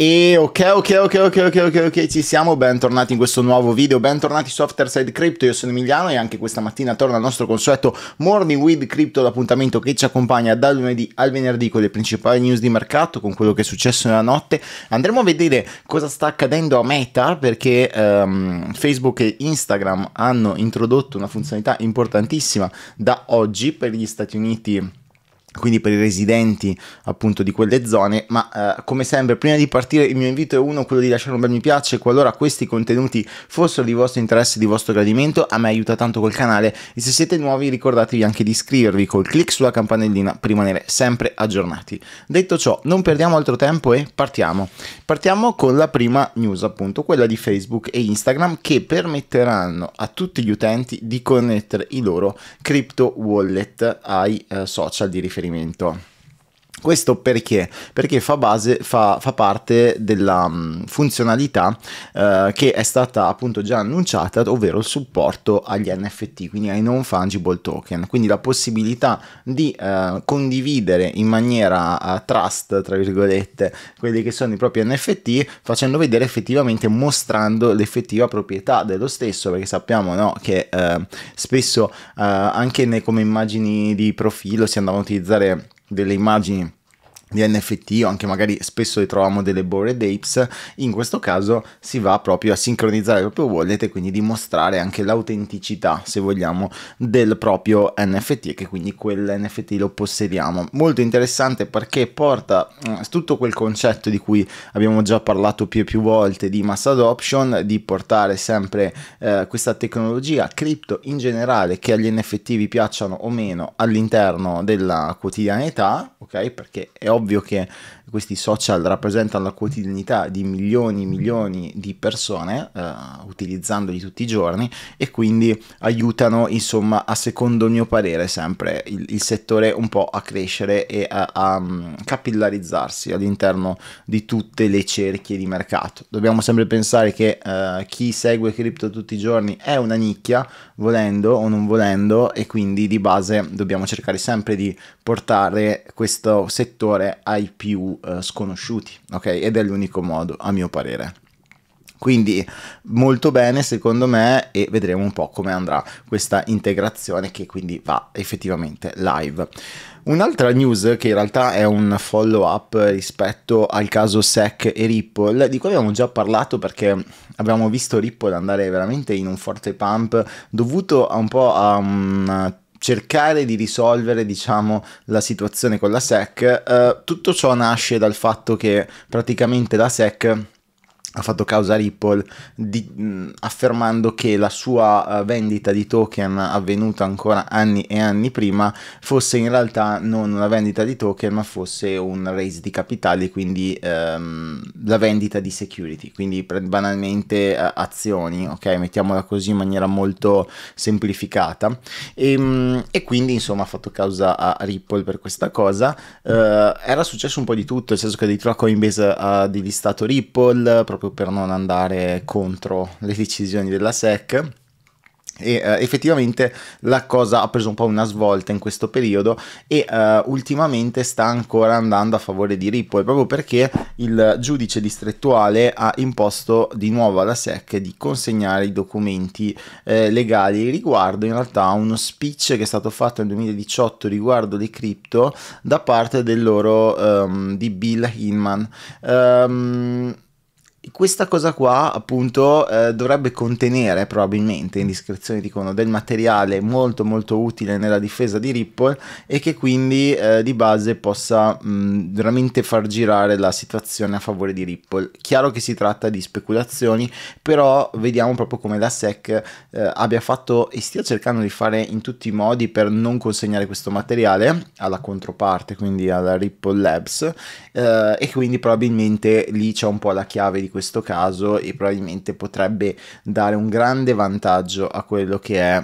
E ok, ok, ok, ok, ok, ok, ok, ci siamo, bentornati in questo nuovo video, bentornati su Afterside Crypto, io sono Emiliano e anche questa mattina torna al nostro consueto Morning with Crypto, l'appuntamento che ci accompagna dal lunedì al venerdì con le principali news di mercato, con quello che è successo nella notte. Andremo a vedere cosa sta accadendo a Meta perché um, Facebook e Instagram hanno introdotto una funzionalità importantissima da oggi per gli Stati Uniti quindi per i residenti appunto di quelle zone, ma eh, come sempre prima di partire il mio invito è uno, quello di lasciare un bel mi piace, qualora questi contenuti fossero di vostro interesse, di vostro gradimento, a me aiuta tanto col canale e se siete nuovi ricordatevi anche di iscrivervi col clic sulla campanellina per rimanere sempre aggiornati. Detto ciò, non perdiamo altro tempo e partiamo. Partiamo con la prima news appunto, quella di Facebook e Instagram che permetteranno a tutti gli utenti di connettere i loro crypto wallet ai eh, social di riferimento esperimento. Questo perché? Perché fa, base, fa, fa parte della mm, funzionalità eh, che è stata appunto già annunciata, ovvero il supporto agli NFT, quindi ai non fungible token, quindi la possibilità di eh, condividere in maniera eh, trust, tra virgolette, quelli che sono i propri NFT, facendo vedere effettivamente, mostrando l'effettiva proprietà dello stesso, perché sappiamo no, che eh, spesso eh, anche ne, come immagini di profilo si andavano a utilizzare delle immagini di NFT o anche magari spesso ritroviamo delle Bored Apes, in questo caso si va proprio a sincronizzare il proprio wallet e quindi dimostrare anche l'autenticità, se vogliamo, del proprio NFT e che quindi quell'NFT lo possediamo. Molto interessante perché porta mm, tutto quel concetto di cui abbiamo già parlato più e più volte di mass adoption, di portare sempre eh, questa tecnologia cripto in generale che agli NFT vi piacciono o meno all'interno della quotidianità, ok? Perché è ovvio ovvio che questi social rappresentano la quotidianità di milioni e milioni di persone eh, utilizzandoli tutti i giorni e quindi aiutano insomma a secondo mio parere sempre il, il settore un po' a crescere e a, a mm, capillarizzarsi all'interno di tutte le cerchie di mercato dobbiamo sempre pensare che eh, chi segue cripto tutti i giorni è una nicchia volendo o non volendo e quindi di base dobbiamo cercare sempre di portare questo settore parlare ai più eh, sconosciuti, ok? Ed è l'unico modo, a mio parere. Quindi molto bene secondo me e vedremo un po' come andrà questa integrazione che quindi va effettivamente live. Un'altra news che in realtà è un follow up rispetto al caso SEC e Ripple, di cui abbiamo già parlato perché abbiamo visto Ripple andare veramente in un forte pump dovuto a un po' a un mm, cercare di risolvere diciamo, la situazione con la SEC. Eh, tutto ciò nasce dal fatto che praticamente la SEC ha fatto causa a Ripple di, mh, affermando che la sua uh, vendita di token avvenuta ancora anni e anni prima fosse in realtà non una vendita di token ma fosse un raise di capitali quindi um, la vendita di security quindi banalmente uh, azioni ok mettiamola così in maniera molto semplificata e, ehm, mh, e quindi insomma ha fatto causa a Ripple per questa cosa uh, era successo un po' di tutto nel senso che addirittura Coinbase ha dilistato Ripple proprio per non andare contro le decisioni della SEC. E eh, effettivamente la cosa ha preso un po' una svolta in questo periodo e eh, ultimamente sta ancora andando a favore di Ripple proprio perché il giudice distrettuale ha imposto di nuovo alla SEC di consegnare i documenti eh, legali riguardo in realtà a uno speech che è stato fatto nel 2018 riguardo le cripto da parte del loro um, di Bill Hinman. Um, questa cosa qua appunto eh, dovrebbe contenere probabilmente in descrizione dicono del materiale molto molto utile nella difesa di Ripple e che quindi eh, di base possa mh, mm, veramente far girare la situazione a favore di Ripple. Chiaro che si tratta di speculazioni, però vediamo proprio come la SEC eh, abbia fatto e stia cercando di fare in tutti i modi per non consegnare questo materiale alla controparte, quindi alla Ripple Labs eh, e quindi probabilmente lì c'è un po' la chiave di questo questo caso e probabilmente potrebbe dare un grande vantaggio a quello che è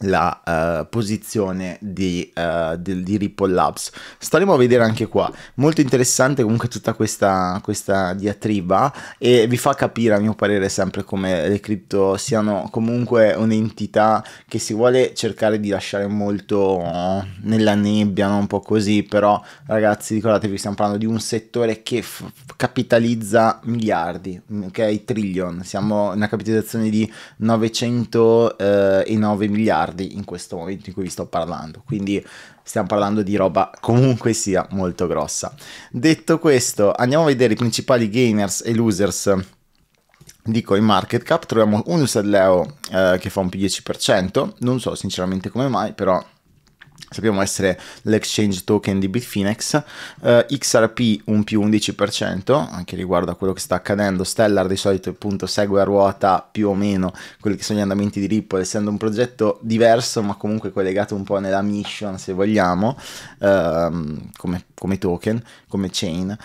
la uh, posizione di, uh, eh, di, di Ripple Labs. Staremo a vedere anche qua. Molto interessante comunque tutta questa, questa diatriba e vi fa capire a mio parere sempre come le cripto siano comunque un'entità che si vuole cercare di lasciare molto uh, nella nebbia, no? un po' così, però ragazzi ricordatevi stiamo parlando di un settore che capitalizza miliardi, ok? Trillion, siamo una capitalizzazione di 909 miliardi miliardi in questo momento in cui vi sto parlando, quindi stiamo parlando di roba comunque sia molto grossa. Detto questo, andiamo a vedere i principali gainers e losers dico in market cap troviamo Unus Leo eh, che fa un più 10%, non so sinceramente come mai, però sappiamo essere l'exchange token di Bitfinex, eh, XRP un più 11%, anche riguardo a quello che sta accadendo, Stellar di solito appunto segue a ruota più o meno quelli che sono gli andamenti di Ripple, essendo un progetto diverso ma comunque collegato un po' nella mission se vogliamo, ehm, come, come token, come chain.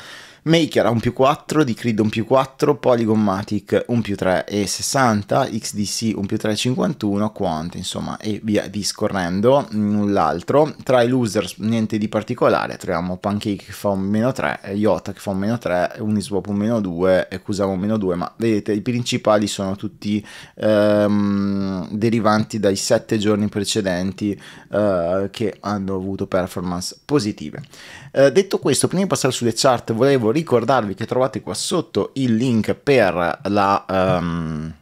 Maker ha un più 4, Decreed un più 4, Polygonmatic un più 3,60, XDC un più 3,51, Quant insomma e via discorrendo, null'altro euro. Tra i losers niente di particolare, troviamo Pancake che fa un meno 3, Iota che fa un meno 3, Uniswap un meno 2 e Kusama un meno 2, ma vedete i principali sono tutti ehm, derivanti dai 7 giorni precedenti eh, che hanno avuto performance positive. Eh, detto questo, prima di passare sulle chart volevo ricordarvi che trovate qua sotto il link per la... Ehm,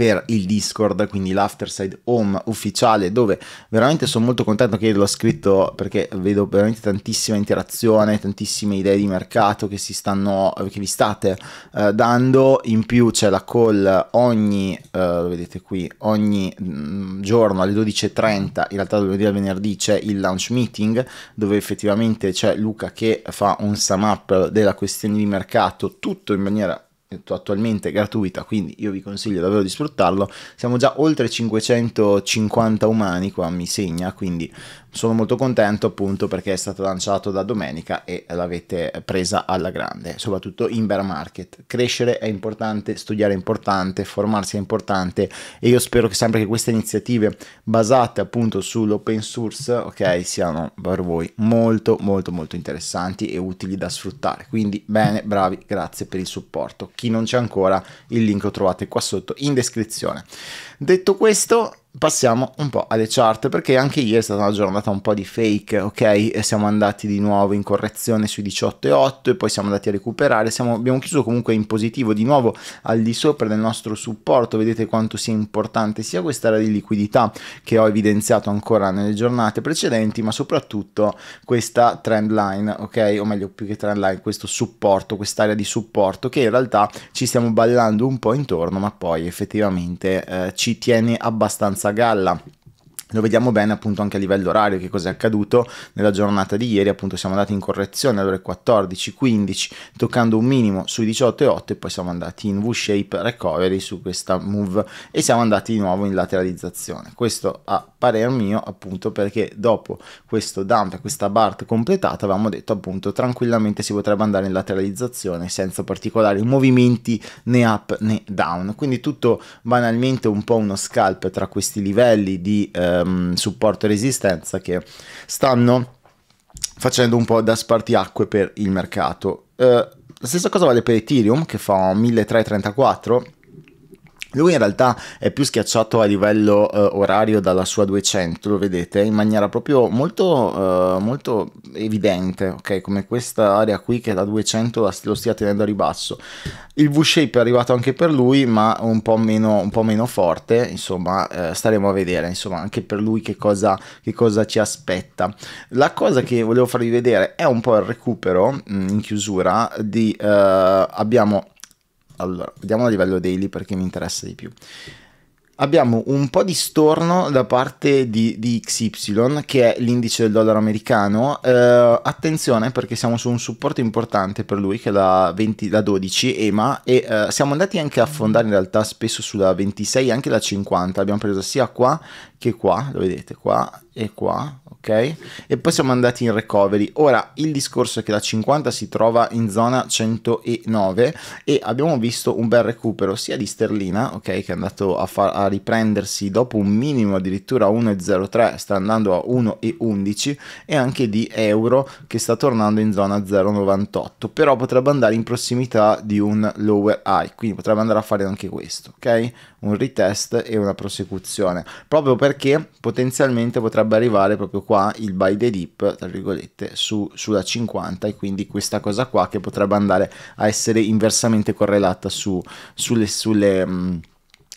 per il Discord, quindi l'Afterside Home ufficiale, dove veramente sono molto contento che l'ho scritto perché vedo veramente tantissima interazione, tantissime idee di mercato che, si stanno, che vi state eh, dando. In più c'è la call ogni, eh, lo vedete qui, ogni mm, giorno alle 12.30, in realtà dal lunedì al venerdì c'è il launch meeting, dove effettivamente c'è Luca che fa un sum up della questione di mercato, tutto in maniera attualmente gratuita, quindi io vi consiglio davvero di sfruttarlo. Siamo già oltre 550 umani qua, mi segna, quindi sono molto contento appunto perché è stato lanciato da domenica e l'avete presa alla grande, soprattutto in bear market. Crescere è importante, studiare è importante, formarsi è importante e io spero che sempre che queste iniziative basate appunto sull'open source, ok, siano per voi molto molto molto interessanti e utili da sfruttare. Quindi bene, bravi, grazie per il supporto. Chi non c'è ancora, il link lo trovate qua sotto in descrizione. Detto questo, passiamo un po' alle chart perché anche ieri è stata una giornata un po' di fake, ok? E siamo andati di nuovo in correzione sui 18,8 e poi siamo andati a recuperare, siamo, abbiamo chiuso comunque in positivo di nuovo al di sopra del nostro supporto, vedete quanto sia importante sia quest'area di liquidità che ho evidenziato ancora nelle giornate precedenti, ma soprattutto questa trend line, ok? O meglio più che trend line, questo supporto, quest'area di supporto che in realtà ci stiamo ballando un po' intorno, ma poi effettivamente eh, ci tiene abbastanza abbastanza galla lo vediamo bene appunto anche a livello orario che cosa è accaduto nella giornata di ieri appunto siamo andati in correzione alle ore 14.15 toccando un minimo sui 18.8 e poi siamo andati in V shape recovery su questa move e siamo andati di nuovo in lateralizzazione questo a parer mio appunto perché dopo questo dump questa BART completata avevamo detto appunto tranquillamente si potrebbe andare in lateralizzazione senza particolari movimenti né up né down quindi tutto banalmente un po' uno scalp tra questi livelli di eh, ehm, supporto e resistenza che stanno facendo un po' da spartiacque per il mercato. Eh, la stessa cosa vale per Ethereum che fa 1334 lui in realtà è più schiacciato a livello eh, orario dalla sua 200, lo vedete, in maniera proprio molto, eh, molto evidente, ok? Come questa area qui che la 200 lo stia tenendo a ribasso. Il V-shape è arrivato anche per lui, ma un po' meno, un po meno forte, insomma, eh, staremo a vedere, insomma, anche per lui che cosa, che cosa, ci aspetta. La cosa che volevo farvi vedere è un po' il recupero, mh, mm, in chiusura, di... Eh, abbiamo allora, vediamo a livello daily perché mi interessa di più. Abbiamo un po' di storno da parte di, di XY, che è l'indice del dollaro americano. Eh, attenzione perché siamo su un supporto importante per lui, che è la, 20, la 12 EMA, e eh, siamo andati anche a fondare in realtà spesso sulla 26 anche la 50. Abbiamo preso sia qua che qua, lo vedete, qua e qua, ok? E poi siamo andati in recovery. Ora, il discorso è che la 50 si trova in zona 109 e abbiamo visto un bel recupero sia di sterlina, ok, che è andato a, far, a riprendersi dopo un minimo addirittura 1,03, sta andando a 1,11 e anche di euro che sta tornando in zona 0,98, però potrebbe andare in prossimità di un lower high, quindi potrebbe andare a fare anche questo, ok? Un retest e una prosecuzione. Proprio per perché potenzialmente potrebbe arrivare proprio qua il buy the dip, tra virgolette, su, sulla 50 e quindi questa cosa qua che potrebbe andare a essere inversamente correlata su, sulle... sulle mm,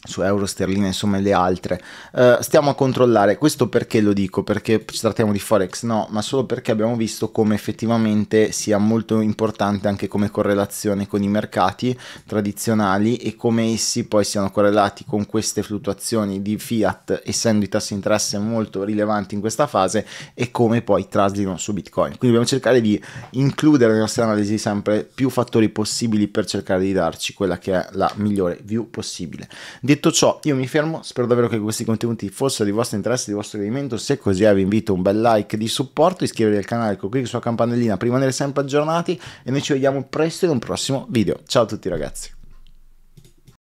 su euro, sterline, insomma le altre. Uh, stiamo a controllare, questo perché lo dico, perché ci trattiamo di forex, no, ma solo perché abbiamo visto come effettivamente sia molto importante anche come correlazione con i mercati tradizionali e come essi poi siano correlati con queste fluttuazioni di fiat, essendo i tassi di interesse molto rilevanti in questa fase e come poi traslino su Bitcoin. Quindi dobbiamo cercare di includere nella nostra analisi sempre più fattori possibili per cercare di darci quella che è la migliore view possibile. Di Detto ciò, io mi fermo, spero davvero che questi contenuti fossero di vostro interesse, di vostro gradimento, se così è vi invito un bel like di supporto, iscrivetevi al canale, con clic sulla campanellina per rimanere sempre aggiornati e noi ci vediamo presto in un prossimo video. Ciao a tutti ragazzi!